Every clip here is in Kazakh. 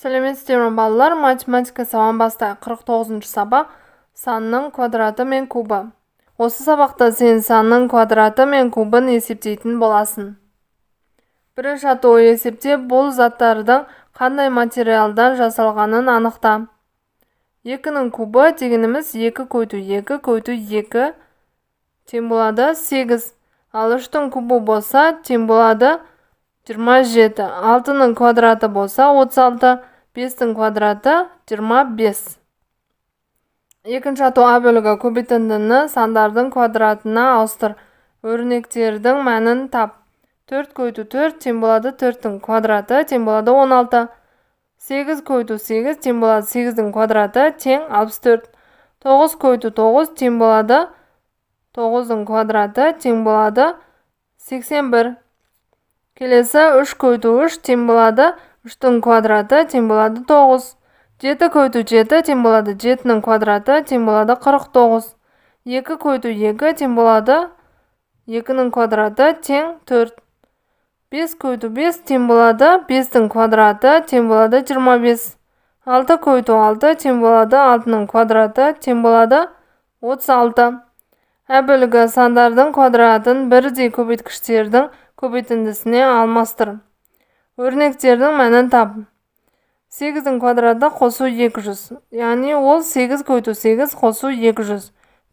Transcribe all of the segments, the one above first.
сәлеметсіздер ме балалар математика сабағын баста 49 тоғызыншы сабақ санның квадраты мен кубы осы сабақта сен санның квадраты мен кубын есептейтін боласын бірі шатуы есептеп бұл заттардың қандай материалдан жасалғанын анықта екінің кубы дегеніміз екі көйту екі көйту екі тең болады сегіз ал үштің кубы болса тембулады болады 27. 6-ның квадраты болса 36, 5-тің квадраты 25. Екінші ату А бөлігі көбетіндіні сандардың квадратына ауыстыр. Өрінектердің мәнін тап. 4 көйту 4, тем болады 4-тің квадраты, тем болады 16. 8 көйту 8, тем болады 8-тің квадраты, тең 64. 9 көйту 9, тем болады 9-тің квадраты, тем болады 81 келесі 3 көйту 3 тем болады 3-тің квадраты тем болады 9 7 көйту 7 тем болады 7-нің квадраты тем болады 49 2 көйту 2 тем болады 2-нің квадраты тен 4 5 көйту 5 тем болады 5-тің квадраты тем болады 25 6 көйту 6 тем болады 6 ның квадраты тем болады 36 Әбілгі сандардың квадратын бірдей көбейткіштердің көбейтіндісіне алмастыр өрнектердің мәнін тап 8-дің квадраты қосу 200 яғни ол 8 көйту 8 қосу 200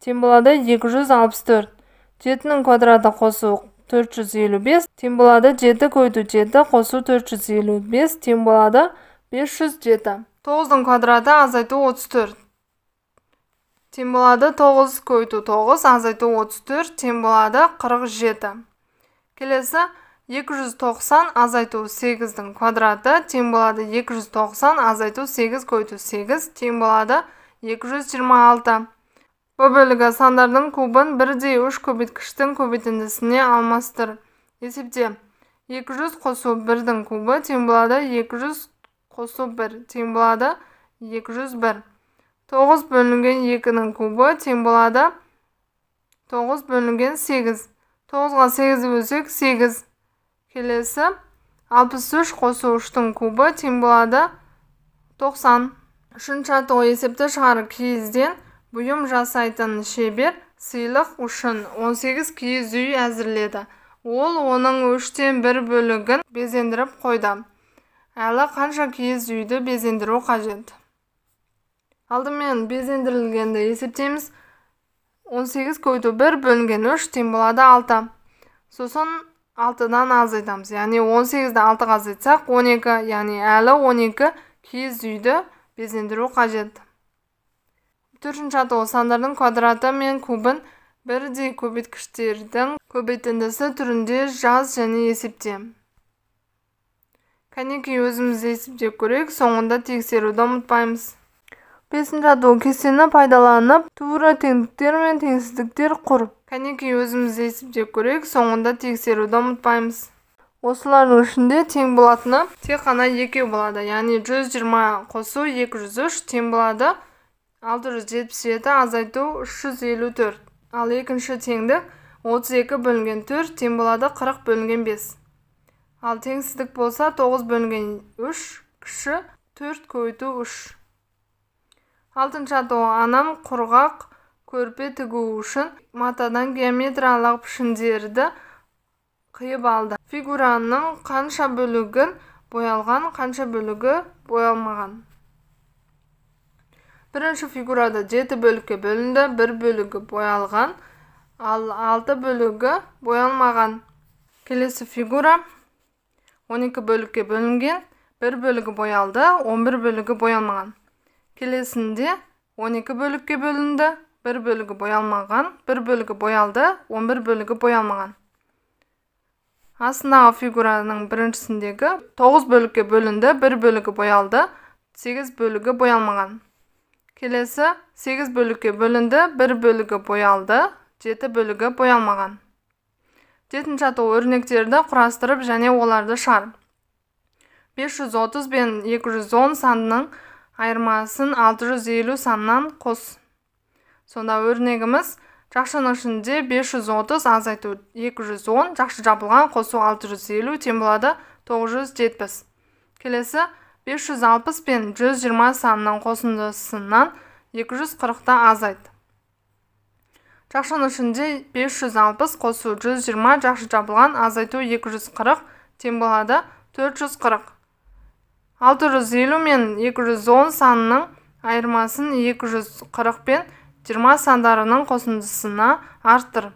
тең болады 264 7-нің квадраты қосу 455 тең болады 7 көйту 7 қосу 455 тең болады 507 9 дің квадраты азайту 34 тең 9 көйту 9 азайту 34 тең 47 келесі 290 азайту 8-дің квадраты тең болады 290 азайту 8 көйту 8 тең болады 226 бұл бөлігі сандардың кубын бірдей үш көбейткіштің көбетіндісіне алмастыр есепте 200 қосу 1-дің кубы тең болады 200 қосу 1 тең болады 201 9 бөлінген 2-нің кубы тең болады 9 бөлінген 8 тоғызға сегізді бөлсек сегіз келесі алпыс үш қосу үштің кубы тең болады тоқсан үшінші атау есепті шығары киізден бұйым жасайтын шебер сыйлық үшін 18 киіз үй әзірледі ол оның үштен бір бөлігін безендіріп қойды әлі қанша киіз үйді безендіру қажет алдымен безендірілгенді есептейміз 18 көйді 1 бөлінген 3 тең болады 6. Сосын 6-дан азайтамыз. Яғни 18-ді 6-ға азайтсақ 12, яғни әлі 12 киіз үйді безендіру қажет. 4-ші аты сандардың квадраты мен кубын бірдей көбейткіштердің көбейтіндісі түрінде жаз және есепте. Кәнекей өзіміз есіп деп көрек, соңында тексеруді ұмытпаймыз бесін жату кестені пайдаланып тура теңдіктер мен теңсіздіктер құр кәнекей өзіміз есептеп көрейік соңында тексеруді ұмытпаймыз осылардың ішінде тең болатыны тек қана екеу болады яғни 120 қосу 203 тең болады 677 азайту 354 ал екінші теңдік 32 бөлінген 4 тең болады 40 бөлінген 5 ал теңсіздік болса 9 бөлінген 3 кіші 4 көбейту 3 6 анам құрғақ көрпе тігу үшін матадан геометриялық пішіндерді қиып алды фигураның қанша бөлігін боялған қанша бөлігі боялмаған бірінші фигурада жеті бөлікке бөлінді бір бөлігі боялған ал алты бөлігі боялмаған келесі фигура 12 бөлікке бөлінген бір бөлігі боялды 11 бөлігі боялмаған келесінде 12 бөлікке бөлінді 1 бөлігі боялмаған 1 бөлігі боялды 11 бөлігі боялмаған Асынау фигураның біріншісіндегі 9 бөлікке бөлінді 1 бөлігі боялды 8 бөлігі боялмаған келесі 8 бөлікке бөлінді 1 бөлігі боялды 7 бөлігі боялмаған 7-ші ату өрнектерді құрастырып және оларды шар. 530 бен 210 санының айырмасын 650 саннан қос сонда өрнегіміз жақшының үшінде 530 азайту 210 жақшы жабылған қосу 650 тең болады 970 келесі 560 пен 120 санының қосындысынан 240-та азайт жақшының үшінде 560 қосу 120 жақшы жабылған азайту 240 тең болады 440 650 мен 210 санының айырмасын 240 пен 20 сандарының қосындысына артыр.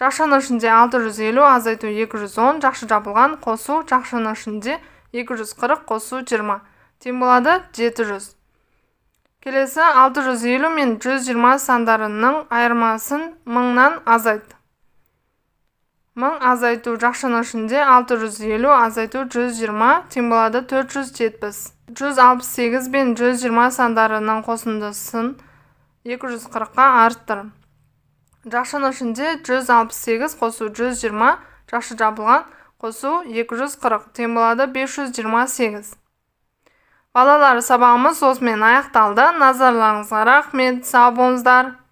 Жақшының үшінде 650 азайту 210 жақшы жабылған қосу жақшының үшінде 240 қосу 20. Тем болады 700. Келесі 650 мен 120 сандарының айырмасын мыңнан азайты мың азайту жақшаның ішінде 650 азайту 120 тең болады 470. 168 бен 120 сандарының қосындысын 240-қа арттыр. Жақшаның ішінде 168 қосу 120 жақшы жабылған қосу 240 тең болады 528. Балалар сабағымыз осымен аяқталды. Назарларыңызға рахмет. Сау болыңыздар.